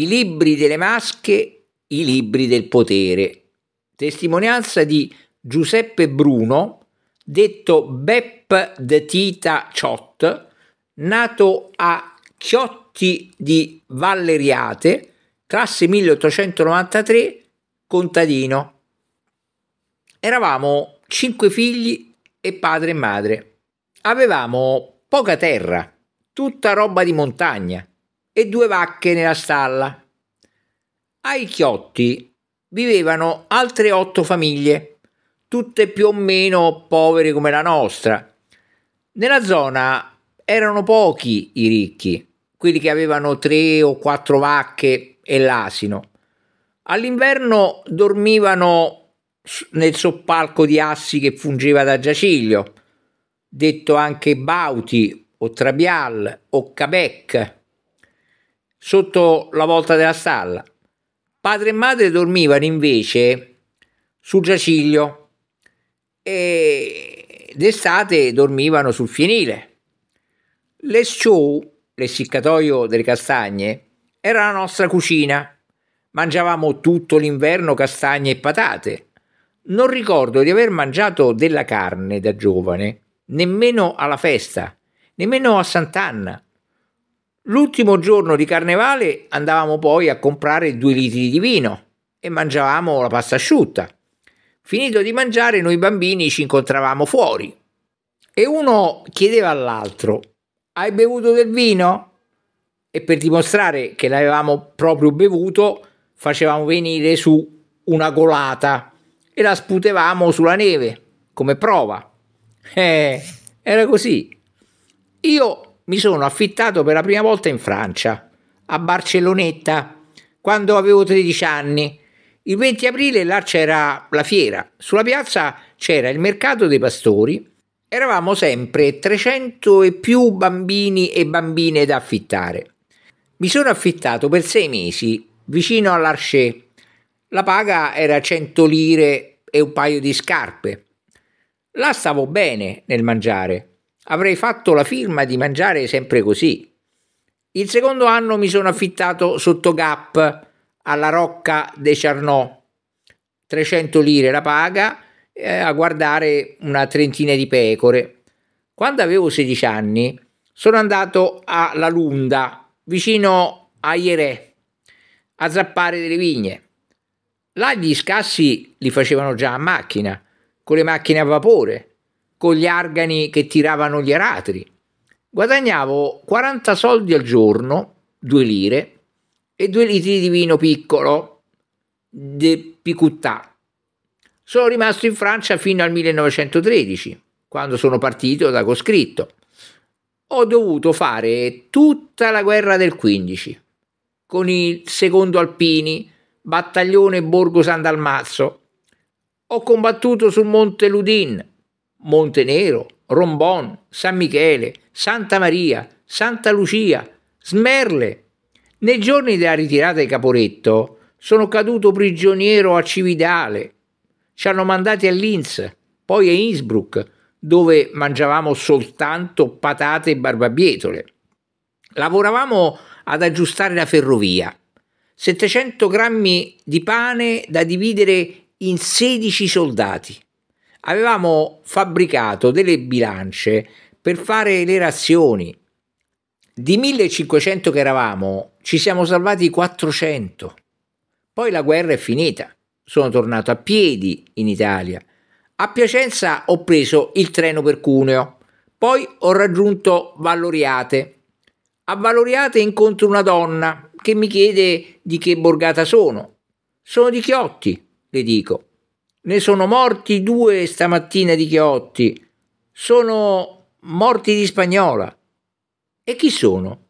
I libri delle masche, i libri del potere. Testimonianza di Giuseppe Bruno, detto Beppe de Tita Ciot, nato a Chiotti di Valleriate, classe 1893, contadino. Eravamo cinque figli e padre e madre. Avevamo poca terra, tutta roba di montagna e due vacche nella stalla. Ai chiotti vivevano altre otto famiglie, tutte più o meno povere come la nostra. Nella zona erano pochi i ricchi, quelli che avevano tre o quattro vacche e l'asino. All'inverno dormivano nel soppalco di assi che fungeva da giaciglio, detto anche bauti o trabial o capec sotto la volta della stalla. Padre e madre dormivano invece sul giaciglio e d'estate dormivano sul fienile. Le show, l'essiccatoio delle castagne, era la nostra cucina. Mangiavamo tutto l'inverno castagne e patate. Non ricordo di aver mangiato della carne da giovane, nemmeno alla festa, nemmeno a Sant'Anna, L'ultimo giorno di carnevale andavamo poi a comprare due litri di vino e mangiavamo la pasta asciutta. Finito di mangiare, noi bambini ci incontravamo fuori e uno chiedeva all'altro: Hai bevuto del vino? E per dimostrare che l'avevamo proprio bevuto, facevamo venire su una golata e la sputevamo sulla neve come prova. Eh, era così. Io mi sono affittato per la prima volta in Francia, a Barcellonetta, quando avevo 13 anni. Il 20 aprile là c'era la fiera, sulla piazza c'era il mercato dei pastori, eravamo sempre 300 e più bambini e bambine da affittare. Mi sono affittato per sei mesi vicino all'Archet. La paga era 100 lire e un paio di scarpe. Là stavo bene nel mangiare avrei fatto la firma di mangiare sempre così. Il secondo anno mi sono affittato sotto Gap alla Rocca de Charnot, 300 lire la paga, eh, a guardare una trentina di pecore. Quando avevo 16 anni sono andato alla Lunda, vicino a Ierè, a zappare delle vigne. Là gli scassi li facevano già a macchina, con le macchine a vapore con gli argani che tiravano gli aratri. Guadagnavo 40 soldi al giorno, due lire, e due litri di vino piccolo, de Picutà. Sono rimasto in Francia fino al 1913, quando sono partito da coscritto. Ho dovuto fare tutta la guerra del 15, con il secondo Alpini, battaglione Borgo San Dalmazzo. Ho combattuto sul Monte Ludin, Montenero, Rombon, San Michele, Santa Maria, Santa Lucia, Smerle. Nei giorni della ritirata di Caporetto sono caduto prigioniero a Cividale. Ci hanno mandati a Linz, poi a Innsbruck, dove mangiavamo soltanto patate e barbabietole. Lavoravamo ad aggiustare la ferrovia. 700 grammi di pane da dividere in 16 soldati avevamo fabbricato delle bilance per fare le razioni. Di 1500 che eravamo, ci siamo salvati 400. Poi la guerra è finita. Sono tornato a piedi in Italia. A Piacenza ho preso il treno per Cuneo. Poi ho raggiunto Valoriate. A Valoriate incontro una donna che mi chiede di che borgata sono. Sono di Chiotti, le dico. Ne sono morti due stamattina di Chiotti. Sono morti di Spagnola. E chi sono?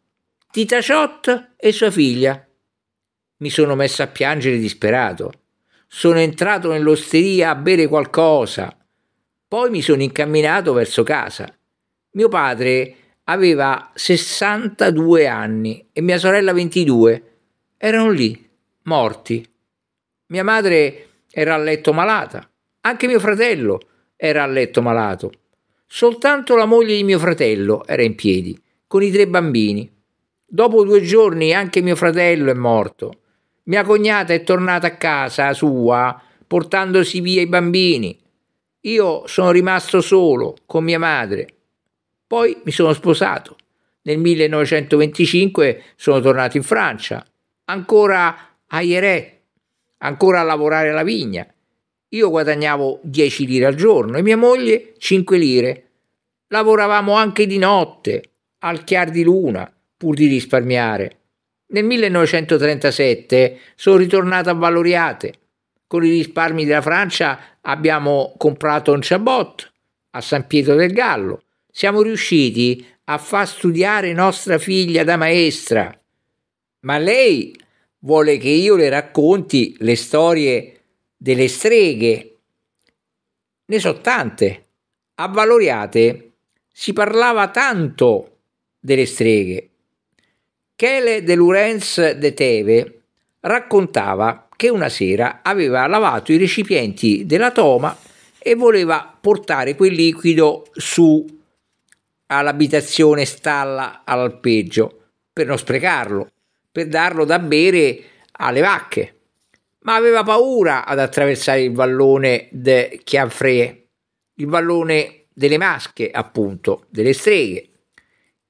Tita Ciot e sua figlia. Mi sono messo a piangere disperato. Sono entrato nell'osteria a bere qualcosa. Poi mi sono incamminato verso casa. Mio padre aveva 62 anni e mia sorella 22. Erano lì, morti. Mia madre era a letto malata, anche mio fratello era a letto malato. Soltanto la moglie di mio fratello era in piedi, con i tre bambini. Dopo due giorni anche mio fratello è morto. Mia cognata è tornata a casa sua, portandosi via i bambini. Io sono rimasto solo con mia madre. Poi mi sono sposato. Nel 1925 sono tornato in Francia, ancora a Yeret, ancora a lavorare la vigna. Io guadagnavo 10 lire al giorno e mia moglie 5 lire. Lavoravamo anche di notte, al chiar di luna, pur di risparmiare. Nel 1937 sono ritornato a Valoriate. Con i risparmi della Francia abbiamo comprato un chabot a San Pietro del Gallo. Siamo riusciti a far studiare nostra figlia da maestra. Ma lei vuole che io le racconti le storie delle streghe. Ne so tante. A Valoriate si parlava tanto delle streghe. Chele de Lurens de Teve raccontava che una sera aveva lavato i recipienti della toma e voleva portare quel liquido su all'abitazione stalla all'alpeggio per non sprecarlo per darlo da bere alle vacche, ma aveva paura ad attraversare il vallone de Chianfré, il vallone delle masche, appunto, delle streghe.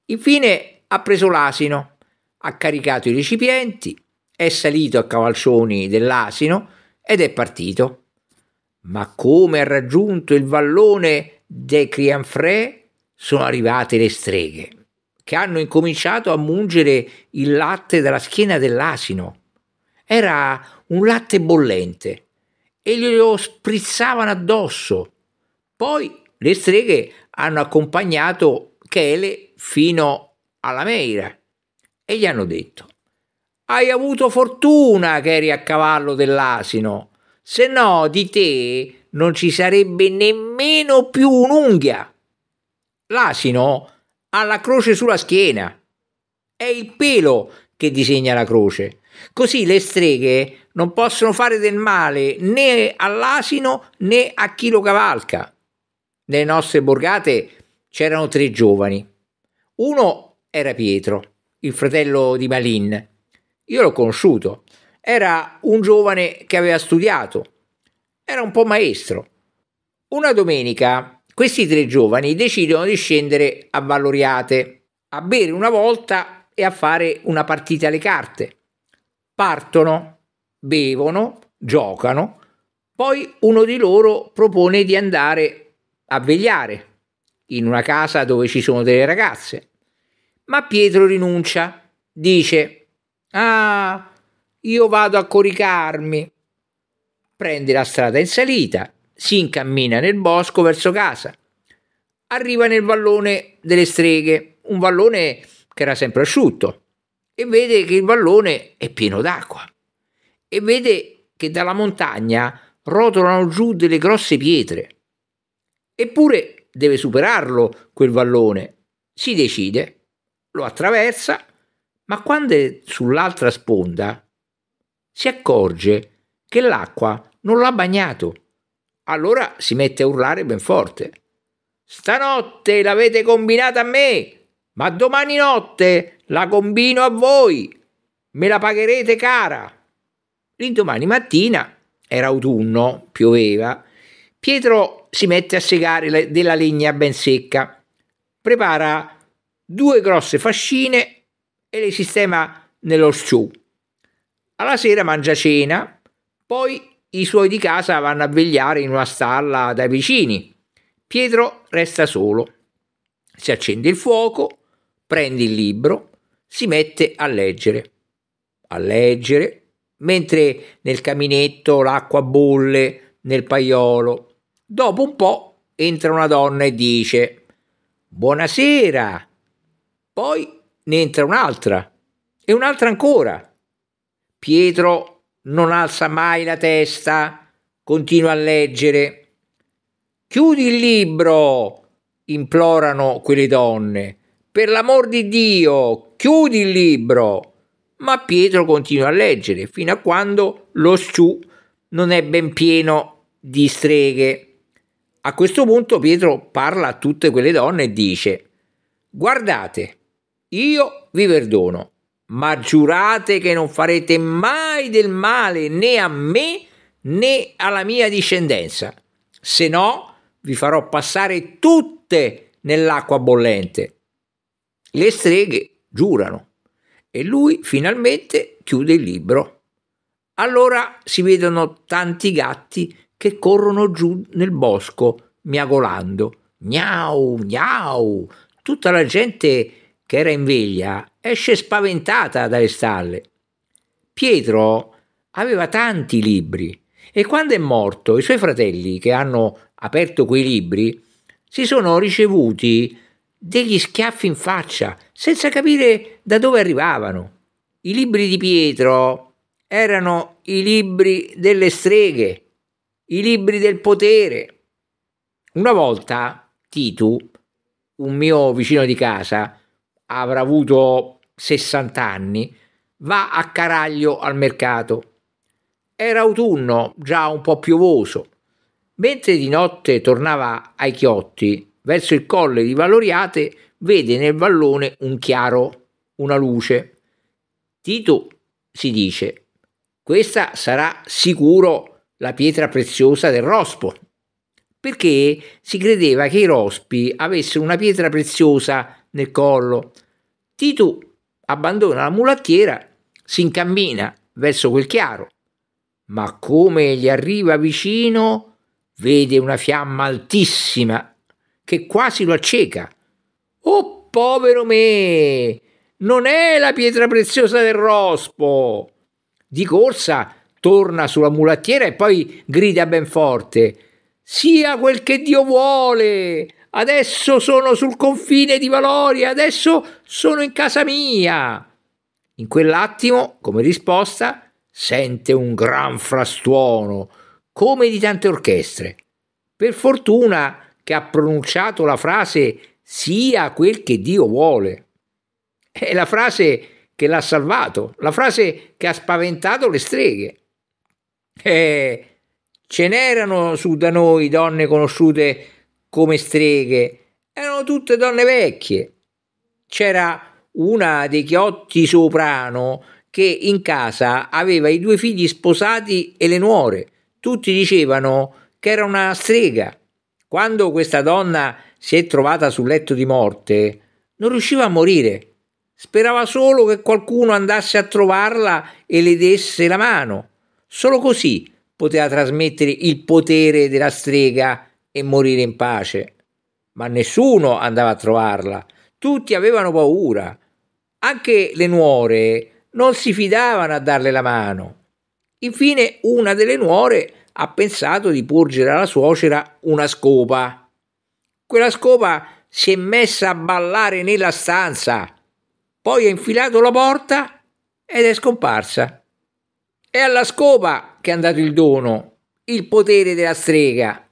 Infine ha preso l'asino, ha caricato i recipienti, è salito a cavalcioni dell'asino ed è partito. Ma come ha raggiunto il vallone de Crianfré sono arrivate le streghe che hanno incominciato a mungere il latte dalla schiena dell'asino. Era un latte bollente e glielo sprizzavano addosso. Poi le streghe hanno accompagnato Chele fino alla Meira e gli hanno detto hai avuto fortuna che eri a cavallo dell'asino, se no di te non ci sarebbe nemmeno più un'unghia. L'asino ha la croce sulla schiena. È il pelo che disegna la croce. Così le streghe non possono fare del male né all'asino né a chi lo cavalca. Nelle nostre borgate c'erano tre giovani. Uno era Pietro, il fratello di Malin. Io l'ho conosciuto. Era un giovane che aveva studiato. Era un po' maestro. Una domenica questi tre giovani decidono di scendere a Valoriate, a bere una volta e a fare una partita alle carte. Partono, bevono, giocano, poi uno di loro propone di andare a vegliare in una casa dove ci sono delle ragazze. Ma Pietro rinuncia, dice, ah, io vado a coricarmi. Prende la strada in salita si incammina nel bosco verso casa. Arriva nel vallone delle streghe, un vallone che era sempre asciutto, e vede che il vallone è pieno d'acqua. E vede che dalla montagna rotolano giù delle grosse pietre. Eppure deve superarlo quel vallone. Si decide, lo attraversa, ma quando è sull'altra sponda si accorge che l'acqua non l'ha bagnato allora si mette a urlare ben forte. Stanotte l'avete combinata a me, ma domani notte la combino a voi. Me la pagherete cara. L'indomani mattina, era autunno, pioveva, Pietro si mette a segare della legna ben secca, prepara due grosse fascine e le sistema nello stew. Alla sera mangia cena, poi i suoi di casa vanno a vegliare in una stalla dai vicini. Pietro resta solo. Si accende il fuoco, prende il libro, si mette a leggere. A leggere, mentre nel caminetto l'acqua bolle nel paiolo. Dopo un po' entra una donna e dice Buonasera. Poi ne entra un'altra e un'altra ancora. Pietro non alza mai la testa, continua a leggere. Chiudi il libro, implorano quelle donne. Per l'amor di Dio, chiudi il libro. Ma Pietro continua a leggere fino a quando lo sciù non è ben pieno di streghe. A questo punto Pietro parla a tutte quelle donne e dice, guardate, io vi perdono, ma giurate che non farete mai del male né a me né alla mia discendenza, se no vi farò passare tutte nell'acqua bollente. Le streghe giurano e lui finalmente chiude il libro. Allora si vedono tanti gatti che corrono giù nel bosco miagolando. Gnau, gnau, tutta la gente che era in veglia, esce spaventata dalle stalle. Pietro aveva tanti libri e quando è morto i suoi fratelli che hanno aperto quei libri si sono ricevuti degli schiaffi in faccia senza capire da dove arrivavano. I libri di Pietro erano i libri delle streghe, i libri del potere. Una volta Titu, un mio vicino di casa, avrà avuto 60 anni, va a Caraglio al mercato. Era autunno, già un po' piovoso. Mentre di notte tornava ai chiotti, verso il colle di Valoriate, vede nel vallone un chiaro, una luce. Tito si dice, questa sarà sicuro la pietra preziosa del rospo, perché si credeva che i rospi avessero una pietra preziosa nel collo. Titu abbandona la mulattiera, si incammina verso quel chiaro, ma come gli arriva vicino vede una fiamma altissima che quasi lo acceca. Oh povero me! Non è la pietra preziosa del rospo! Di corsa torna sulla mulattiera e poi grida ben forte: Sia quel che Dio vuole! adesso sono sul confine di valori, adesso sono in casa mia. In quell'attimo, come risposta, sente un gran frastuono, come di tante orchestre. Per fortuna che ha pronunciato la frase sia quel che Dio vuole. È la frase che l'ha salvato, la frase che ha spaventato le streghe. E eh, ce n'erano su da noi donne conosciute come streghe, erano tutte donne vecchie. C'era una dei chiotti soprano che in casa aveva i due figli sposati e le nuore. Tutti dicevano che era una strega. Quando questa donna si è trovata sul letto di morte, non riusciva a morire. Sperava solo che qualcuno andasse a trovarla e le desse la mano. Solo così poteva trasmettere il potere della strega e morire in pace. Ma nessuno andava a trovarla, tutti avevano paura. Anche le nuore non si fidavano a darle la mano. Infine una delle nuore ha pensato di porgere alla suocera una scopa. Quella scopa si è messa a ballare nella stanza, poi ha infilato la porta ed è scomparsa. È alla scopa che è andato il dono, il potere della strega.